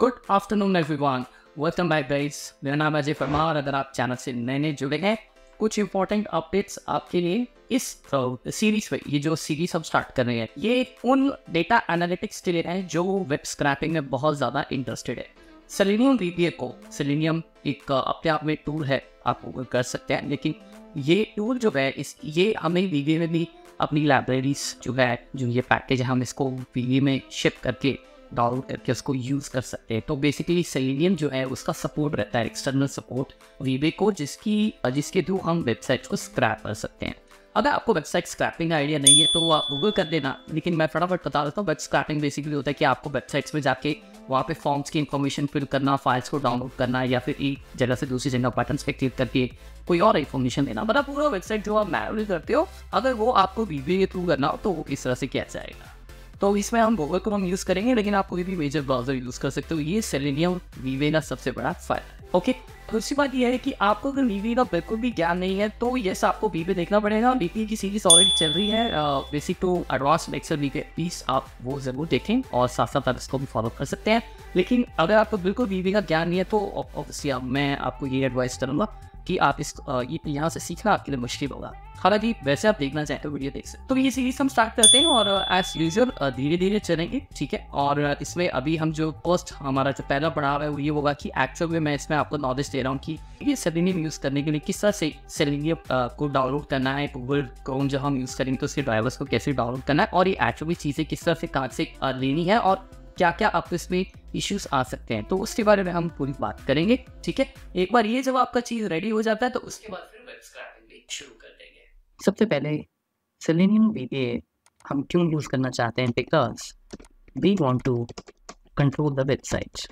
good afternoon everyone welcome back guys मेरा नाम अजय फर्मा और अगर आप चैनल से नए नए जुड़े हैं कुछ इंपॉर्टेंट अपडेट्स आपके लिए इस सीरीज में ये जो सीरीज हम स्टार्ट कर रहे हैं ये उन डेटा एनालिटिक्स के लिए है जो वेब स्क्रैपिंग में बहुत ज़्यादा इंटरेस्टेड है सेलिनियम वीपीए को सेलिनियम एक अपने आप में टूल है आप कर सकते हैं लेकिन ये टूल जो है इस ये हमें वीवीए में भी अपनी लाइब्रेरीज जो है जो ये पैकेज है हम इसको वीवी में शिप करके डाउनलोड करके उसको यूज़ कर सकते हैं तो बेसिकली सेलिनियम जो है उसका सपोर्ट रहता है एक्सटर्नल सपोर्ट वीबे को जिसकी जिसके थ्रू हम वेबसाइट को स्क्रैप कर सकते हैं अगर आपको वेबसाइट स्क्रैपिंग का आइडिया नहीं है तो आप गूगल कर देना लेकिन मैं फटाफट बता देता हूँ वेब स्क्रैपिंग बेसिकली होता है कि आपको वेबसाइट्स में जाके वहाँ पे फॉर्म्स की इन्फॉर्मेशन फिल करना फाइल्स को डाउनलोड करना या फिर एक जगह से दूसरी जगह बटन पे क्लिक करके कोई और इन्फॉर्मेशन देना मतलब पूरा वेबसाइट जो आप मैनुअली करते हो अगर वो आपको वीडियो के थ्रू करना हो तो वो इस तरह से किया जाएगा तो इसमें हम गूगल को हम यूज़ करेंगे लेकिन आप कोई भी मेजर ब्राउजर यूज़ कर सकते हो ये सेलेनियम वीवे का सबसे बड़ा फायदा ओके दूसरी बात यह है कि आपको अगर वीवे का बिल्कुल भी ज्ञान नहीं है तो ये आपको वीवे देखना पड़ेगा वीपी की सीरीज ऑलरेडी चल रही है बेसिक टू एडवांस लेक्चर वीवे प्लीज आप वो जरूर देखें और साथ साथ आप इसको भी फॉलो कर सकते हैं लेकिन अगर आपको बिल्कुल वीवे का ज्ञान नहीं है तो ऑब्वियसली मैं आपको ये एडवाइस करूँगा कि आप इस यहाँ से सीखना आपके लिए मुश्किल होगा हालांकि वैसे आप देखना चाहें तो वीडियो देख सकते तो ये सीरीज हम स्टार्ट करते हैं और एज यूजल धीरे धीरे चलेंगे ठीक है और इसमें अभी हम जो फर्स्ट हमारा जो पहला पड़ाव है वो ये होगा कि एक्चुअल में मैं इसमें आपको नॉलेज दे रहा हूँ कि ये सेलिनियम यूज़ करने के लिए किस तरह से सेलिनियम को डाउनलोड करना है गूगल क्रोम जो हम यूज़ करेंगे तो उसके ड्राइवर्स को कैसे डाउनलोड करना है और ये एक्चुअल चीज़ें किस तरह से कहाँ से लेनी है और क्या क्या आपस में इश्यूज आ सकते हैं तो उसके बारे में हम पूरी बात करेंगे ठीक है एक बार ये जब आपका चीज रेडी हो जाता है तो उसके बाद फिर वेब स्क्रैपिंग शुरू कर देंगे सबसे पहले सेलेनियम बीपीए हम क्यों यूज करना चाहते हैं because we want to control the website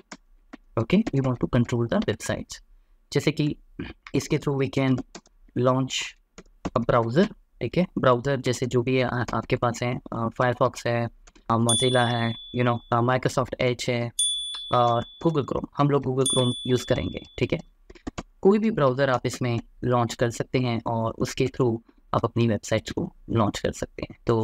okay we want to control the website जैसे कि इसके through we can launch a browser ठीक है ब्राउज़र जैसे जो भी आ, आपके पास है फायरफॉक्स है मोजिला um, है यू नो माइक्रोसॉफ्ट एच है और गूगल क्रोम हम लोग गूगल क्रोम यूज़ करेंगे ठीक है कोई भी ब्राउज़र आप इसमें लॉन्च कर सकते हैं और उसके थ्रू आप अपनी वेबसाइट्स को लॉन्च कर सकते हैं तो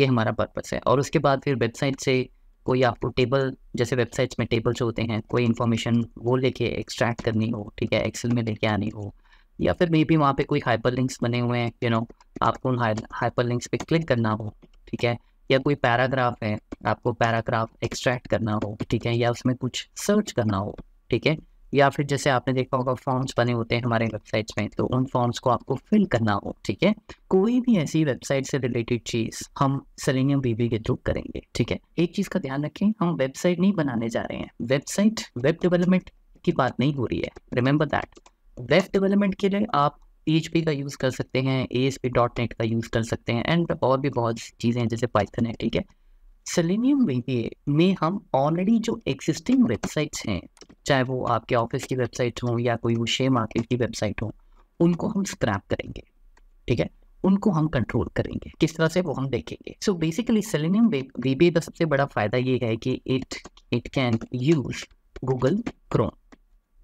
ये हमारा पर्पस है और उसके बाद फिर वेबसाइट से कोई आपको टेबल जैसे वेबसाइट्स में टेबल जो होते हैं कोई इन्फॉर्मेशन वो लेके एक्सट्रैक्ट करनी हो ठीक है एक्सेल में लेके आनी हो या फिर मे बी वहाँ पे कोई हाइपर लिंक्स बने हुए हैं यू नो आपको उन हाइपर लिंक्स पर क्लिक करना हो ठीक है या कोई पैराग्राफ है आपको पैराग्राफ एक्सट्रैक्ट करना हो ठीक है या उसमें कुछ सर्च करना हो ठीक है या फिर जैसे आपने देखा होगा फॉर्म्स बने होते हैं हमारे वेबसाइट्स में तो उन फॉर्म्स को आपको फिल करना हो ठीक है कोई भी ऐसी वेबसाइट से रिलेटेड चीज़ हम सेलेनियम बीबी के थ्रू करेंगे ठीक है एक चीज़ का ध्यान रखें हम वेबसाइट नहीं बनाने जा रहे हैं वेबसाइट वेब डेवलपमेंट की बात नहीं हो रही है रिमेंबर दैट वेब डेवलपमेंट के लिए आप पी का यूज़ कर सकते हैं A S P dot net का यूज़ कर सकते हैं एंड और भी बहुत सी चीज़ें हैं जैसे पाइथन है ठीक है सेलेनियम वीपीए में हम ऑलरेडी जो एग्जिस्टिंग वेबसाइट्स हैं चाहे वो आपके ऑफिस की वेबसाइट हों या कोई वो शेयर मार्केट की वेबसाइट हो उनको हम स्क्रैप करेंगे ठीक है उनको हम कंट्रोल करेंगे किस तरह से वो हम देखेंगे सो बेसिकली सेलेनियम वीपीए का सबसे बड़ा फ़ायदा ये है कि it it can use Google Chrome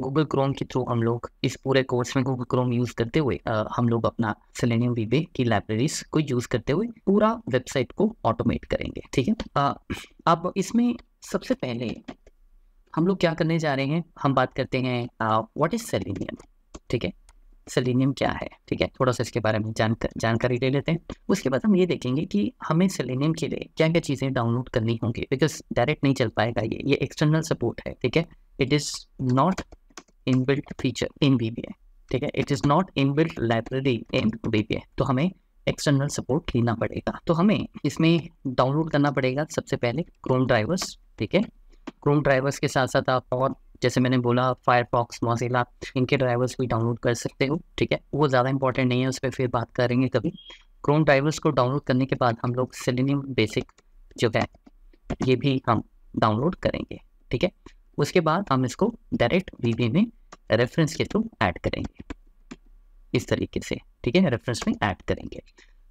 Google Chrome के थ्रू हम लोग इस पूरे कोर्स में गूगल क्रोम यूज़ करते हुए आ, हम लोग अपना सिलेनियम वीबे की लाइब्रेरीज को यूज़ करते हुए पूरा वेबसाइट को ऑटोमेट करेंगे ठीक है अब इसमें सबसे पहले हम लोग क्या करने जा रहे हैं हम बात करते हैं व्हाट इज़ सेलेनियम ठीक है सेलेनियम क्या है ठीक है थोड़ा सा इसके बारे में जान जानकारी ले लेते हैं उसके बाद हम ये देखेंगे कि हमें सेलेनियम के लिए क्या क्या चीज़ें डाउनलोड करनी होंगी बिकॉज डायरेक्ट नहीं चल पाएगा ये ये एक्सटर्नल सपोर्ट है ठीक है it is not inbuilt feature in VBA ठीक है it is not inbuilt library in VBA तो हमें एक्सटर्नल सपोर्ट लेना पड़ेगा तो हमें इसमें डाउनलोड करना पड़ेगा सबसे पहले क्रोम ड्राइवर्स ठीक है क्रोम ड्राइवर्स के साथ साथ आप और जैसे मैंने बोला फायरफॉक्स मोजिला इनके ड्राइवर्स भी डाउनलोड कर सकते हो ठीक है वो ज़्यादा इंपॉर्टेंट नहीं है उस पर फिर बात करेंगे कभी क्रोम ड्राइवर्स को डाउनलोड करने के बाद हम लोग सेलेनियम बेसिक जो है ये भी हम डाउनलोड करेंगे ठीक है उसके बाद हम इसको डायरेक्ट वी में रेफरेंस के थ्रू ऐड करेंगे इस तरीके से ठीक है रेफरेंस में ऐड करेंगे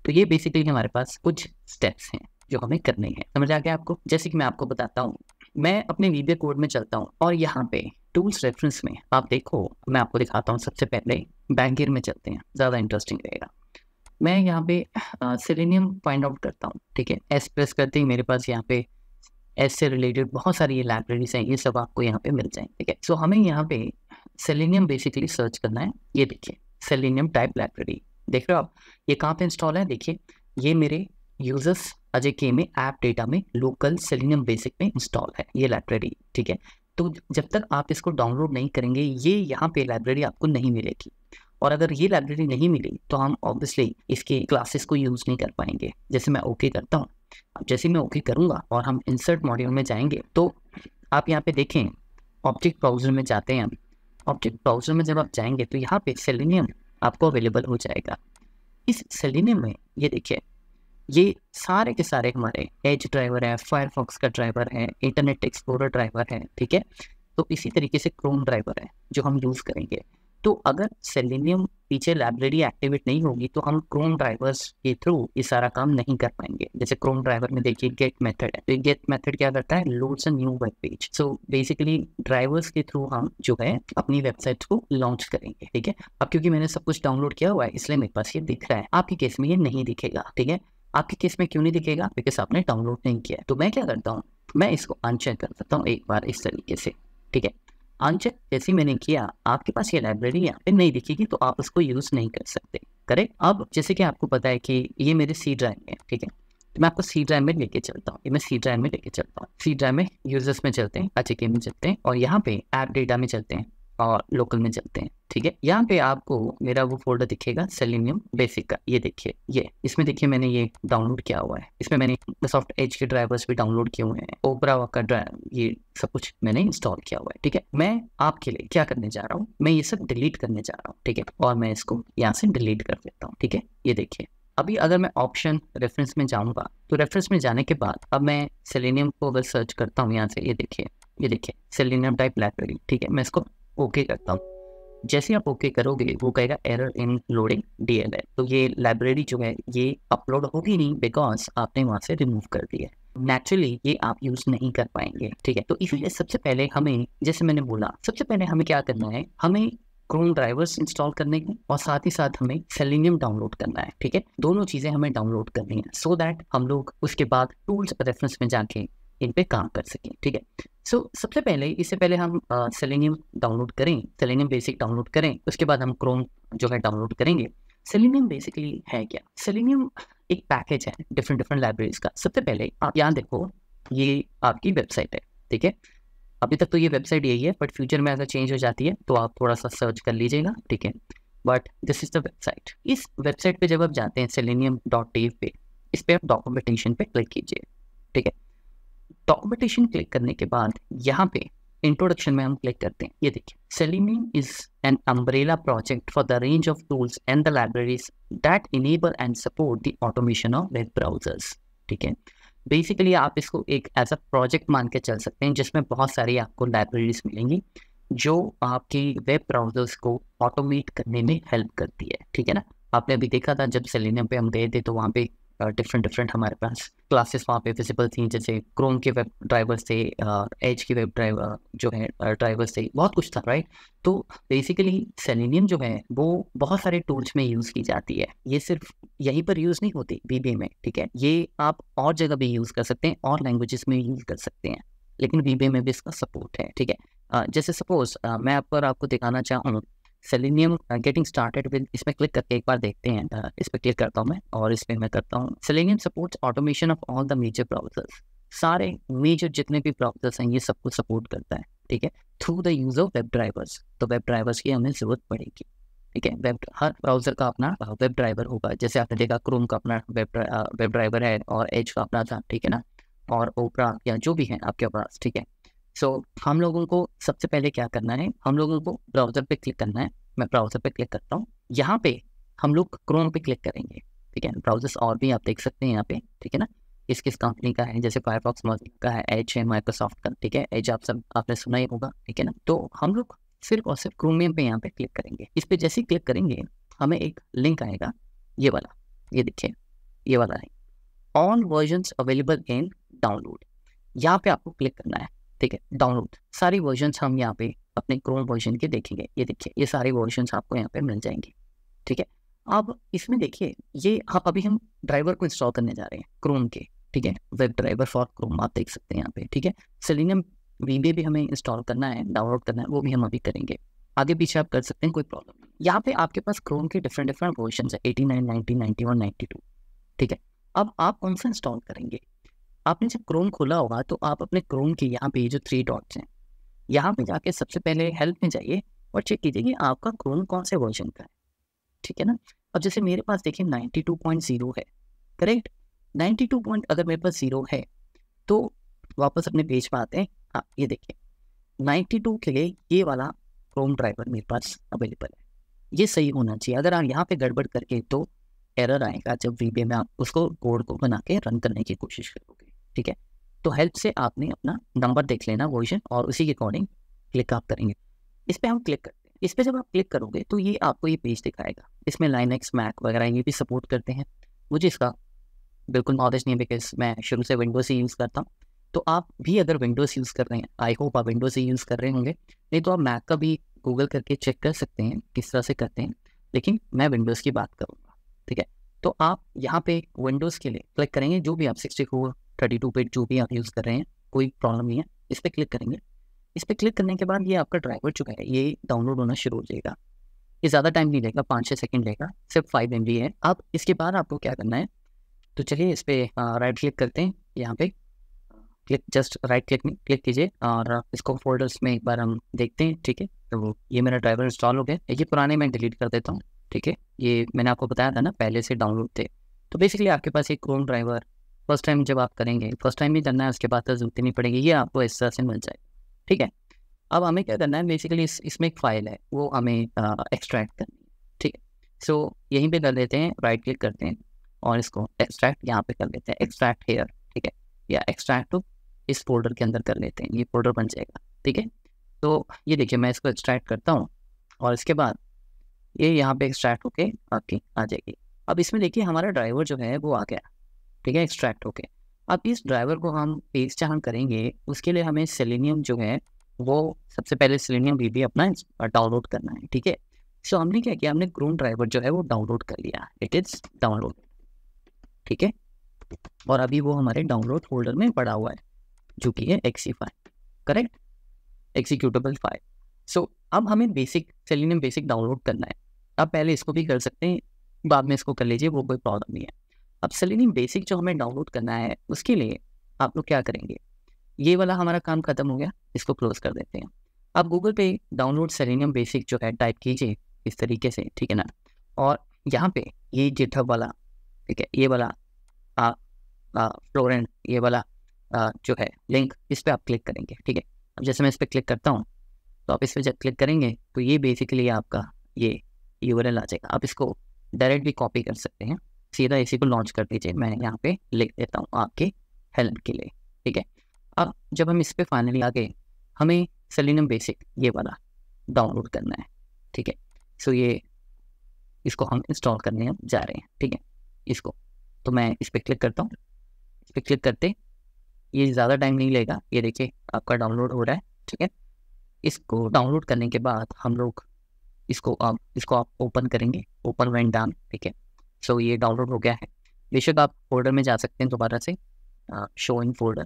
तो ये बेसिकली हमारे पास कुछ स्टेप्स हैं जो हमें करने हैं समझ आ गया आपको जैसे कि मैं आपको बताता हूँ मैं अपने वीबीए कोड में चलता हूँ और यहाँ पे टूल्स रेफरेंस में आप देखो मैं आपको दिखाता हूँ सबसे पहले बैंकिर में चलते हैं ज़्यादा इंटरेस्टिंग रहेगा मैं यहाँ पे सिलेनियम फाइंड आउट करता हूँ ठीक है एस प्रेस करते ही मेरे पास यहाँ पे ऐसे से रिलेटेड बहुत सारी ये लाइब्रेरीज हैं ये सब आपको यहाँ पे मिल जाएंगे ठीक है सो हमें यहाँ पे सेलेनियम बेसिकली सर्च करना है ये देखिए सेलेनियम टाइप लाइब्रेरी देख रहे हो आप ये कहाँ पे इंस्टॉल है देखिए ये मेरे यूजर्स अजय के में ऐप डेटा में लोकल सेलेनियम बेसिक में इंस्टॉल है ये लाइब्रेरी ठीक है तो जब तक आप इसको डाउनलोड नहीं करेंगे ये यहाँ पे लाइब्रेरी आपको नहीं मिलेगी और अगर ये लाइब्रेरी नहीं मिली तो हम ऑब्वियसली इसके क्लासेस को यूज़ नहीं कर पाएंगे जैसे मैं ओके करता हूँ जैसे मैं ओके करूँगा और हम इंसर्ट मॉड्यूल में जाएंगे तो आप यहाँ पे देखें ऑब्जेक्ट ब्राउज़र में जाते हैं हम ऑब्जेक्ट ब्राउज़र में जब आप जाएंगे तो यहाँ पे सेलिनियम आपको अवेलेबल हो जाएगा इस सेलिनियम में ये देखिए ये सारे के सारे हमारे एज ड्राइवर है फायरफॉक्स का ड्राइवर है इंटरनेट एक्सप्लोरर ड्राइवर है ठीक है तो इसी तरीके से क्रोम ड्राइवर है जो हम यूज़ करेंगे तो अगर सेलेनियम पीछे लाइब्रेरी एक्टिवेट नहीं होगी तो हम क्रोम ड्राइवर्स के थ्रू ये सारा काम नहीं कर पाएंगे जैसे क्रोम ड्राइवर में देखिए गेट मेथड है तो गेट मेथड क्या करता है loads a new web page so basically drivers के थ्रू हम जो है अपनी वेबसाइट को लॉन्च करेंगे ठीक है अब क्योंकि मैंने सब कुछ डाउनलोड किया हुआ है इसलिए मेरे पास ये दिख रहा है आपके केस में ये नहीं दिखेगा ठीक है आपके केस में क्यों नहीं दिखेगा बिकॉज आपने डाउनलोड नहीं किया तो मैं क्या करता हूँ मैं इसको अनचेक कर सकता हूँ एक बार इस तरीके से ठीक है अनचेक जैसे मैंने किया आपके पास ये लाइब्रेरी यहाँ पे नहीं दिखेगी तो आप उसको यूज नहीं कर सकते करेक्ट अब जैसे कि आपको पता है कि ये मेरे सी ड्राइव में ठीक है तो मैं आपको सी ड्राइव में लेके चलता हूँ ये मैं सी ड्राइव में लेके चलता हूँ सी ड्राइव में यूजर्स में चलते हैं अच्छे के में चलते हैं और यहाँ पे ऐप डेटा में चलते हैं और लोकल में चलते हैं ठीक है यहाँ पे आपको मेरा वो फोल्डर दिखेगा सेलिनियम बेसिक का ये देखिए ये इसमें देखिए मैंने ये डाउनलोड किया हुआ है इसमें मैंने सॉफ्ट एज के ड्राइवर्स भी डाउनलोड किए हुए हैं ओपरा का ये सब कुछ मैंने इंस्टॉल किया हुआ है ठीक है मैं आपके लिए क्या करने जा रहा हूँ मैं ये सब डिलीट करने जा रहा हूँ ठीक है और मैं इसको यहाँ से डिलीट कर देता हूँ ठीक है ये देखिए अभी अगर मैं ऑप्शन रेफरेंस में जाऊंगा तो रेफरेंस में जाने के बाद अब मैं सेलेनियम को अगर सर्च करता हूँ यहाँ से ये देखिए ये देखिए सेलेनियम टाइप लाइब्रेरी ठीक है मैं इसको ओके करता हूँ जैसे आप ओके करोगे वो कहेगा error in loading D L तो ये लाइब्रेरी जो है ये अपलोड होगी नहीं बिकॉज आपने वहाँ से रिमूव कर दिया नेचुरली ये आप यूज नहीं कर पाएंगे ठीक है तो इसलिए सबसे पहले हमें जैसे मैंने बोला सबसे पहले हमें क्या करना है हमें क्रोम ड्राइवर्स इंस्टॉल करने हैं और साथ ही साथ हमें सेलिनियम डाउनलोड करना है ठीक है दोनों चीजें हमें डाउनलोड करनी है सो so दैट हम लोग उसके बाद टूल्स रेफरेंस में जाके इन पे काम कर सकें ठीक है सो सबसे पहले इससे पहले हम सेलेनियम डाउनलोड करें सेलेनियम बेसिक डाउनलोड करें उसके बाद हम क्रोम जो है डाउनलोड करेंगे सेलेनियम बेसिकली है क्या सेलेनियम एक पैकेज है डिफरेंट डिफरेंट लाइब्रेरीज का सबसे पहले आप यहाँ देखो ये आपकी वेबसाइट है ठीक है अभी तक तो ये वेबसाइट यही है बट फ्यूचर में अगर चेंज हो जाती है तो आप थोड़ा सा सर्च कर लीजिएगा ठीक है but this is the website इस वेबसाइट पे जब आप जाते हैं सेलेनियम डॉट पे इस पर आप डॉक्यूमेंटेशन पे क्लिक कीजिए ठीक है तो क्लिक करने के बाद यहाँ पे इंट्रोडक्शन में हम क्लिक करते हैं ये देखिए Selenium is an umbrella project for the range of tools and the libraries that enable and support the automation of web browsers ठीक है बेसिकली आप इसको एक एज अ प्रोजेक्ट मान के चल सकते हैं जिसमें बहुत सारी आपको लाइब्रेरीज मिलेंगी जो आपकी वेब ब्राउजर्स को ऑटोमेट करने में हेल्प करती है ठीक है ना आपने अभी देखा था जब सेलिनियम पे हम गए थे तो वहाँ पे डिफरेंट uh, डिफरेंट हमारे पास क्लासेस वहाँ पे विजिबल थी जैसे क्रोम के वेब ड्राइवर्स थे एज uh, के वेब ड्राइवर जो है ड्राइवर्स uh, थे बहुत कुछ था राइट तो बेसिकली सेलिनियम जो है वो बहुत सारे टूल्स में यूज़ की जाती है ये सिर्फ यहीं पर यूज़ नहीं होती बी में ठीक है ये आप और जगह भी यूज़ कर सकते हैं और लैंग्वेजेस में यूज़ कर सकते हैं लेकिन बी में भी इसका सपोर्ट है ठीक है जैसे सपोज मैं आप पर आपको दिखाना चाहूँ सेलिनियम गेटिंग स्टार्टेड विद इसमें क्लिक करके एक बार देखते हैं इस पर क्लिक करता हूँ मैं और इस पर मैं करता हूँ Selenium supports automation of all the major browsers सारे मेजर जितने भी ब्राउजर्स हैं ये सबको सपोर्ट करता है ठीक है through the use of web drivers तो वेब ड्राइवर्स की हमें ज़रूरत पड़ेगी ठीक है वेब हर ब्राउजर का अपना वेब uh, ड्राइवर होगा जैसे आपने देखा क्रोम का अपना वेब वेब ड्राइवर है और एज का अपना था ठीक है ना और ओपरा या जो भी है आपके पास ठीक है सो so, हम लोगों को सबसे पहले क्या करना है हम लोगों को ब्राउज़र पे क्लिक करना है मैं ब्राउज़र पे क्लिक करता हूँ यहाँ पे हम लोग क्रोम पे क्लिक करेंगे ठीक है ब्राउजर्स और भी आप देख सकते हैं यहाँ पे ठीक है ना किस किस कंपनी का है जैसे फायरफॉक्स मोजिक का है एच है माइक्रोसॉफ्ट का ठीक है एज आप सब आपने सुना ही होगा ठीक है ना तो हम लोग सिर्फ और सिर्फ क्रोमियम पे यहाँ पे क्लिक करेंगे इस पर जैसे ही क्लिक करेंगे हमें एक लिंक आएगा ये वाला ये देखिए ये वाला है all version available in download यहाँ पे आपको क्लिक करना है ठीक है डाउनलोड सारी वर्जन हम यहाँ पे अपने क्रोम वर्जन के देखेंगे ये देखिए ये सारे वर्जन आपको यहाँ पे मिल जाएंगे ठीक है अब इसमें देखिए ये हाँ अभी हम ड्राइवर को इंस्टॉल करने जा रहे हैं क्रोम के ठीक है वेब ड्राइवर फॉर क्रोम आप देख सकते हैं यहाँ पे ठीक है सिलीनियम वीबे भी हमें इंस्टॉल करना है डाउनलोड करना है वो भी हम अभी करेंगे आगे पीछे आप कर सकते हैं कोई प्रॉब्लम यहाँ पे आपके पास क्रोम के डिफरेंट डिफरेंट वर्जन है eighty nine ninety ninety one two ठीक है अब आप कौन सा इंस्टॉल करेंगे आपने जब क्रोन खोला होगा तो आप अपने क्रोन के यहाँ पे जो थ्री डॉट्स हैं यहाँ पे जाके सबसे पहले हेल्प में जाइए और चेक कीजिए कि आपका क्रोन कौन से वर्जन का है ठीक है ना अब जैसे मेरे पास देखिए नाइन्टी टू पॉइंट जीरो है करेक्ट नाइन्टी टू पॉइंट अगर मेरे पास ज़ीरो है तो वापस अपने पेज पर आते हैं हाँ ये देखिए नाइन्टी टू के लिए ये वाला क्रोम ड्राइवर मेरे पास अवेलेबल है ये सही होना चाहिए अगर आप यहाँ पे गड़बड़ करके तो एरर आएगा जब वीबे में आप उसको कोड को बना के रन करने की कोशिश करोगे ठीक है तो हेल्प से आपने अपना नंबर देख लेना क्वेश्चन और उसी के अकॉर्डिंग क्लिक आप करेंगे इस पर हम क्लिक करते हैं इस पर जब आप क्लिक करोगे तो ये आपको ये पेज दिखाएगा इसमें लाइनक्स मैक वगैरह ये भी सपोर्ट करते हैं मुझे इसका बिल्कुल नॉलेज नहीं है बिकॉज मैं शुरू से विंडोज़ ही यूज़ करता हूँ तो आप भी अगर विंडोज़ यूज़ कर रहे हैं आई होप आप विंडोज़ ही यूज़ कर रहे होंगे नहीं तो आप मैक का भी गूगल करके चेक कर सकते हैं किस तरह से करते हैं लेकिन मैं विंडोज़ की बात करूँगा ठीक है तो आप यहाँ पे विंडोज़ के लिए क्लिक करेंगे जो भी आप sixty four thirty two bit जो भी आप यूज़ कर रहे हैं कोई प्रॉब्लम नहीं है इस पर क्लिक करेंगे इस पर क्लिक करने के बाद ये आपका ड्राइवर चुका है ये डाउनलोड होना शुरू हो जाएगा ये ज़्यादा टाइम नहीं लेगा पाँच छः सेकेंड लेगा सिर्फ फाइव एम है अब इसके बाद आपको क्या करना है तो चलिए इस पर राइट क्लिक करते हैं यहाँ पे क्लिक जस्ट राइट क्लिक में क्लिक कीजिए और इसको फोल्डर्स में एक बार हम देखते हैं ठीक है तो वो ये मेरा ड्राइवर इंस्टॉल हो गया ये पुराने मैं डिलीट कर देता हूँ ठीक है ये मैंने आपको बताया था ना पहले से डाउनलोड थे तो बेसिकली आपके पास एक क्रोम ड्राइवर फर्स्ट टाइम जब आप करेंगे फर्स्ट टाइम भी करना है उसके बाद तो जरूरत नहीं पड़ेगी ये आपको इस तरह से मिल जाए ठीक है अब हमें क्या करना है बेसिकली इस इसमें एक फ़ाइल है वो हमें एक्सट्रैक्ट करनी है ठीक है सो यहीं पे कर लेते हैं राइट क्लिक करते हैं और इसको एक्सट्रैक्ट यहाँ पे कर लेते हैं एक्सट्रैक्ट हेयर ठीक है या एक्सट्रैक्ट टू इस फोल्डर के अंदर कर लेते हैं ये फोल्डर बन जाएगा ठीक है तो ये देखिए मैं इसको एक्सट्रैक्ट करता हूँ और इसके बाद ये यहाँ पे एक्सट्रैक्ट होके आपकी आ जाएगी अब इसमें देखिए हमारा ड्राइवर जो है वो आ गया ठीक है एक्सट्रैक्ट होके अब इस ड्राइवर को हम पेज जहाँ करेंगे उसके लिए हमें सेलेनियम जो है वो सबसे पहले सेलेनियम बी अपना डाउनलोड करना है ठीक है सो हमने क्या किया हमने क्रोम ड्राइवर जो है वो डाउनलोड कर लिया इट इज़ डाउनलोड ठीक है और अभी वो हमारे डाउनलोड फोल्डर में पड़ा हुआ है जो कि है exe file correct executable file so अब हमें बेसिक सेलिनियम बेसिक डाउनलोड करना है आप पहले इसको भी कर सकते हैं बाद में इसको कर लीजिए वो कोई प्रॉब्लम नहीं है अब सेलिनियम बेसिक जो हमें डाउनलोड करना है उसके लिए आप लोग क्या करेंगे ये वाला हमारा काम खत्म हो गया इसको क्लोज कर देते हैं आप गूगल पे डाउनलोड सेलिनियम बेसिक जो है टाइप कीजिए इस तरीके से ठीक है ना और यहाँ पे ये जिठब वाला ठीक है ये वाला आ, आ, फ्लोरेंट ये वाला आ, जो है लिंक इस पर आप क्लिक करेंगे ठीक है अब जैसे मैं इस पर क्लिक करता हूँ तो आप इस पर जब क्लिक करेंगे तो ये बेसिकली आपका ये यू आ जाएगा आप इसको डायरेक्ट भी कॉपी कर सकते हैं सीधा इसी को लॉन्च कर दीजिए मैं यहाँ पे लिख देता हूँ आपके हेल्प के लिए ठीक है अब जब हम इस पर फाइनली आ गए हमें सेलिनम बेसिक ये वाला डाउनलोड करना है ठीक है सो ये इसको हम इंस्टॉल करने जा रहे हैं ठीक है इसको तो मैं इस पर क्लिक करता हूँ इस पर क्लिक करते ये ज़्यादा टाइम नहीं लेगा ये देखिए आपका डाउनलोड हो रहा है ठीक है इसको डाउनलोड करने के बाद हम लोग इसको आप इसको आप ओपन करेंगे ओपन वैंड डाउन ठीक है सो ये डाउनलोड हो गया है बेशक आप फोल्डर में जा सकते हैं दोबारा से शो इन फोल्डर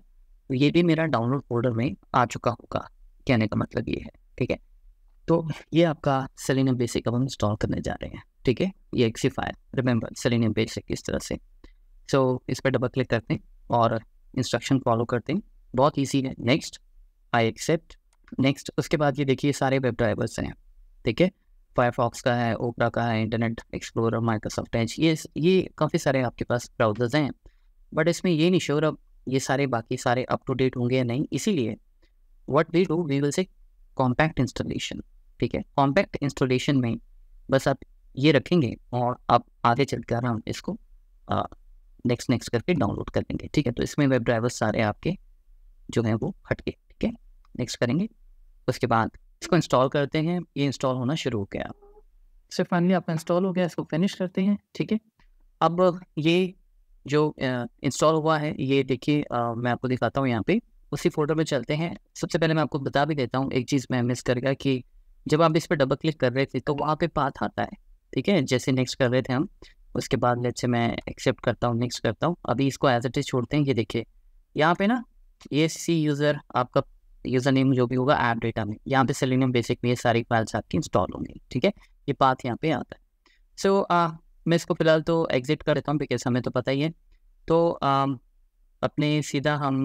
तो ये भी मेरा डाउनलोड फोल्डर में आ चुका होगा कहने का मतलब ये है ठीक है तो ये आपका सेलिनियम बेसिक अब हम इंस्टॉल करने जा रहे हैं ठीक है ये exe file remember Selenium basic इस तरह से सो so, इस पर डबल क्लिक करते हैं और इंस्ट्रक्शन फॉलो करते हैं बहुत ईजी है नेक्स्ट आई एक्सेप्ट नेक्स्ट उसके बाद ये देखिए सारे वेब ड्राइवर्स हैं ठीक है फायरफॉक्स का है ओपरा का है इंटरनेट एक्सप्लोरर माइक्रोसॉफ्ट एच ये ये काफ़ी सारे आपके पास ब्राउज़र्स हैं बट इसमें ये नहीं श्योर अब ये सारे बाकी सारे अप टू डेट होंगे या नहीं इसीलिए what we do we will say compact installation ठीक है कॉम्पैक्ट इंस्टॉलेशन में बस आप ये रखेंगे और आप आगे चल कर हम इसको नेक्स्ट नेक्स्ट करके डाउनलोड कर देंगे ठीक है तो इसमें वेब ड्राइवर सारे आपके जो हैं वो हटके ठीक है नेक्स्ट करेंगे उसके बाद इसको इंस्टॉल करते हैं ये इंस्टॉल होना शुरू हो गया सर फाइनली आपका इंस्टॉल हो गया इसको फिनिश करते हैं ठीक है अब ये जो इंस्टॉल हुआ है ये देखिए मैं आपको दिखाता हूँ यहाँ पे उसी फोल्डर में चलते हैं सबसे पहले मैं आपको बता भी देता हूँ एक चीज़ मैं मिस कर गया कि जब आप इस पर डबल क्लिक कर रहे थे तो वहाँ पे पाथ आता है ठीक है जैसे नेक्स्ट कर रहे थे हम उसके बाद जैसे मैं एक्सेप्ट करता हूँ नेक्स्ट करता हूँ अभी इसको एज इट इज छोड़ते हैं ये देखिए यहाँ पे ना ये सी यूज़र आपका यूजर नेम जो भी होगा ऐप डेटा में यहाँ पे सेलिनियम बेसिक में ये सारी फाइल्स आपकी इंस्टॉल होंगी ठीक है ये बात यहाँ पे आता है सो so, uh, मैं इसको फिलहाल तो एग्जिट कर देता हूँ बिकॉज हमें तो पता ही है तो uh, अपने सीधा हम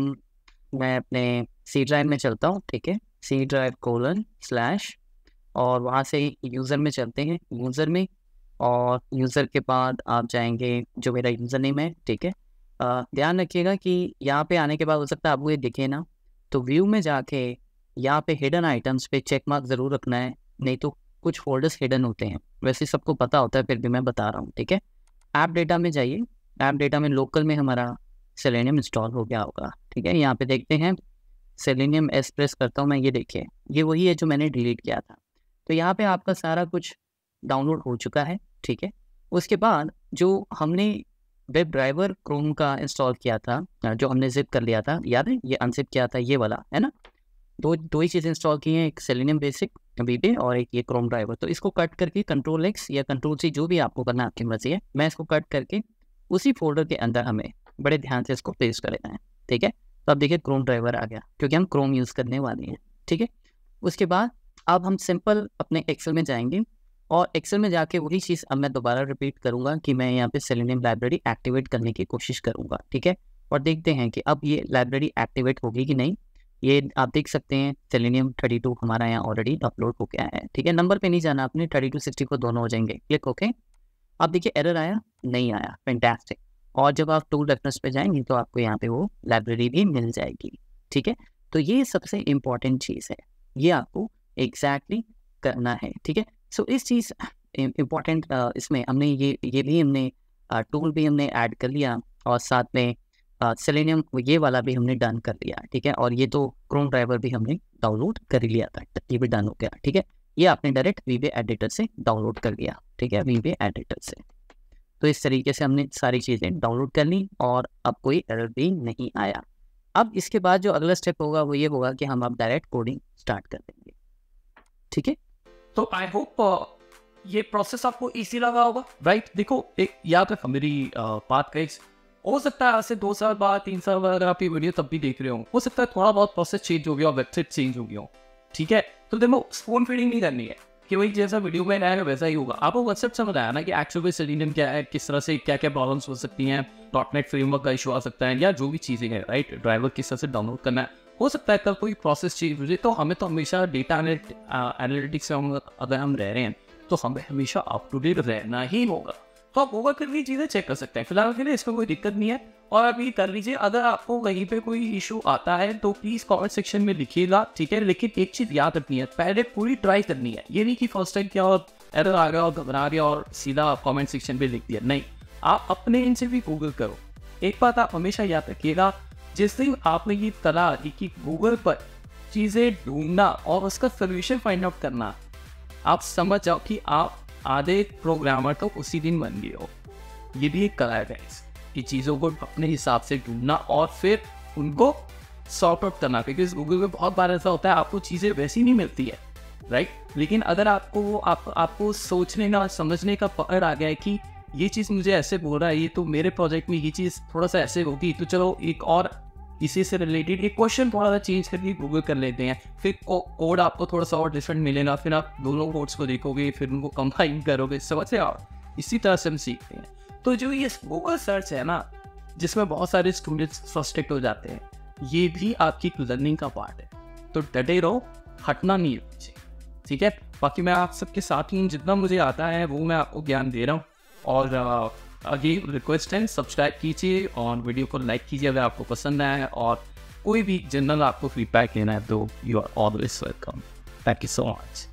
मैं अपने सी ड्राइव में चलता हूँ ठीक है सी ड्राइव कोलन स्लैश और वहाँ से यूज़र में चलते हैं यूज़र में और यूज़र के बाद आप जाएंगे जो मेरा यूज़र नेम है ठीक है ध्यान रखिएगा कि यहाँ पे आने के बाद हो सकता है आपको ये दिखे ना तो व्यू में जाके यहाँ पे हिडन आइटम्स पे चेक मार्क ज़रूर रखना है नहीं तो कुछ फोल्डर्स हिडन होते हैं वैसे सबको पता होता है फिर भी मैं बता रहा हूँ ठीक है ऐप डेटा में जाइए ऐप डेटा में लोकल में हमारा सेलेनियम इंस्टॉल हो गया होगा ठीक है यहाँ पे देखते हैं सेलेनियम एस प्रेस करता हूँ मैं ये देखिए ये वही है जो मैंने डिलीट किया था तो यहाँ पे आपका सारा कुछ डाउनलोड हो चुका है ठीक है उसके बाद जो हमने वेब ड्राइवर क्रोम का इंस्टॉल किया था जो हमने जिप कर लिया था याद है ये अनजिप किया था ये वाला है ना दो दो ही चीज़ें इंस्टॉल की हैं एक सेलिनियम बेसिक बीबे और एक ये क्रोम ड्राइवर तो इसको कट करके कंट्रोल एक्स या कंट्रोल सी जो भी आपको करना आपकी मर्जी है मैं इसको कट करके उसी फोल्डर के अंदर हमें बड़े ध्यान से इसको पेश कर लेना है ठीक है तो अब देखिए क्रोम ड्राइवर आ गया क्योंकि हम क्रोम यूज़ करने वाले हैं ठीक है उसके बाद अब हम सिंपल अपने एक्सेल में जाएंगे और एक्सेल में जाके वही चीज़ अब मैं दोबारा रिपीट करूँगा कि मैं यहाँ पे सेलेनियम लाइब्रेरी एक्टिवेट करने की कोशिश करूँगा ठीक है और देखते हैं कि अब ये लाइब्रेरी एक्टिवेट होगी कि नहीं ये आप देख सकते हैं सेलेनियम थर्टी टू हमारा यहाँ ऑलरेडी अपलोड हो गया है ठीक है नंबर पे नहीं जाना आपने थर्टी टू सिक्सटी फोर दोनों हो जाएंगे क्लिक ओके आप देखिए एरर आया नहीं आया फेंटेस्टिक और जब आप टूल रेफरेंस पे जाएंगे तो आपको यहाँ पे वो लाइब्रेरी भी मिल जाएगी ठीक है तो ये सबसे इम्पॉर्टेंट चीज़ है ये आपको एग्जैक्टली exactly करना है ठीक है सो इस चीज़ इम्पोर्टेंट इसमें हमने ये ये भी हमने टूल भी हमने ऐड कर लिया और साथ में सेलेनियम ये वाला भी हमने डन कर लिया ठीक है और ये तो क्रोम ड्राइवर भी हमने डाउनलोड कर लिया था ये भी डन हो गया ठीक है ये आपने डायरेक्ट वे एडिटर से डाउनलोड कर लिया ठीक है वे एडिटर से तो इस तरीके से हमने सारी चीज़ें डाउनलोड कर ली और अब कोई एरर भी नहीं आया अब इसके बाद जो अगला स्टेप होगा वो ये होगा कि हम अब डायरेक्ट कोडिंग स्टार्ट कर देंगे ठीक है तो आई होप uh, ये प्रोसेस आपको इजी लगा होगा राइट देखो एक याद रखा मेरी uh, बात का हो सकता है ऐसे दो साल बाद तीन साल बाद अगर आप ये वीडियो तब भी देख रहे हो हो सकता है थोड़ा बहुत प्रोसेस चेंज हो गया और वेबसाइट चेंज हो गया हो ठीक है तो देखो फोन फीडिंग नहीं करनी है कि वही जैसा वीडियो में आएगा वैसा ही होगा आपको व्हाट्सएप से बताया ना कि एक्चुअल सिलीनियम क्या है किस तरह से क्या क्या प्रॉब्लम्स हो सकती हैं डॉट नेट फ्रेमवर्क का इशू आ सकता है या जो भी चीज़ें हैं राइट ड्राइवर किस तरह से डाउनलोड करना है हो सकता है कल कोई प्रोसेस चेंज हो जाए तो हमें तो हमेशा डेटा एनालिटिक्स में अगर हम रह रहे हैं तो हमें हमेशा अप टू डेट रहना ही होगा तो आप गूगल करके चीज़ें चेक कर सकते हैं फिलहाल के लिए इसमें कोई दिक्कत नहीं है और आप ये कर लीजिए अगर आपको कहीं पे कोई इशू आता है तो प्लीज़ कमेंट सेक्शन में लिखिएगा ठीक है लेकिन एक चीज़ याद रखनी है पहले पूरी ट्राई करनी है ये नहीं कि फर्स्ट टाइम क्या और एरर आ गया और घबरा गया और सीधा कमेंट सेक्शन पे लिख दिया नहीं आप अपने इनसे भी गूगल करो एक बात आप हमेशा याद रखिएगा जिस दिन आपने ये तला दी कि गूगल पर चीज़ें ढूंढना और उसका सोल्यूशन फाइंड आउट करना आप समझ जाओ कि आप आधे प्रोग्रामर तो उसी दिन बन गए हो ये भी एक कला है गाइस कि चीज़ों को अपने हिसाब से ढूंढना और फिर उनको सॉर्ट आउट करना क्योंकि गूगल में बहुत बार ऐसा होता है आपको चीज़ें वैसी नहीं मिलती है राइट लेकिन अगर आपको वो आप, आपको सोचने का समझने का पकड़ आ गया है कि ये चीज़ मुझे ऐसे बोल रहा है ये तो मेरे प्रोजेक्ट में ये चीज़ थोड़ा सा ऐसे होगी तो चलो एक और इसी से रिलेटेड एक क्वेश्चन थोड़ा सा चेंज करके गूगल कर लेते हैं फिर कोड आपको थोड़ा सा और डिफरेंट मिलेगा फिर आप दोनों कोड्स को देखोगे फिर उनको कंबाइन करोगे समझ से आप इसी तरह से हम सीखते हैं तो जो ये गूगल सर्च है ना जिसमें बहुत सारे स्टूडेंट्स फर्स्टेक्ट हो जाते हैं ये भी आपकी लर्निंग का पार्ट है तो डटे रहो हटना नहीं है ठीक है बाकी मैं आप सबके साथ ही जितना मुझे आता है वो मैं आपको ज्ञान दे रहा हूँ और अगेन रिक्वेस्ट है सब्सक्राइब कीजिए और वीडियो को लाइक कीजिए अगर आपको पसंद आए और कोई भी जनरल आपको फीडबैक लेना है तो you are always welcome thank you so much